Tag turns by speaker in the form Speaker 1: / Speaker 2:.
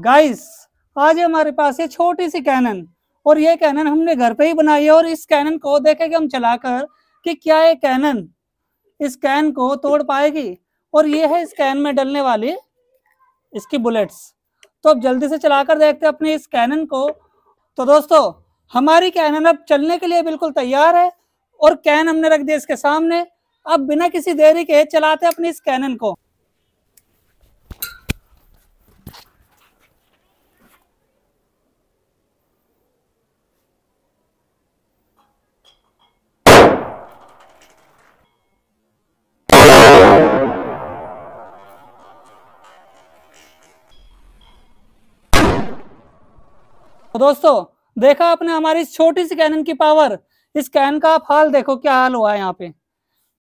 Speaker 1: guys आज हमारे पास ये छोटी सी कैनन और ये कैनन हमने घर पे ही बनाई है और इस कैनन को देखेंगे हम चलाकर कि क्या ये कैनन इस कैन को तोड़ पाएगी और ये है इस कैन में डलने वाली इसकी बुलेट्स तो अब जल्दी से चलाकर देखते हैं अपने इस कैनन को तो दोस्तों हमारी कैनन अब चलने के लिए बिल्कुल तैयार है और कैन हमने रख दिया इसके सामने अब बिना किसी देरी के चलाते अपने इस कैनन को दोस्तों देखा आपने हमारी छोटी सी कैनन की पावर इस कैन का आप हाल देखो क्या हाल हुआ है यहाँ पे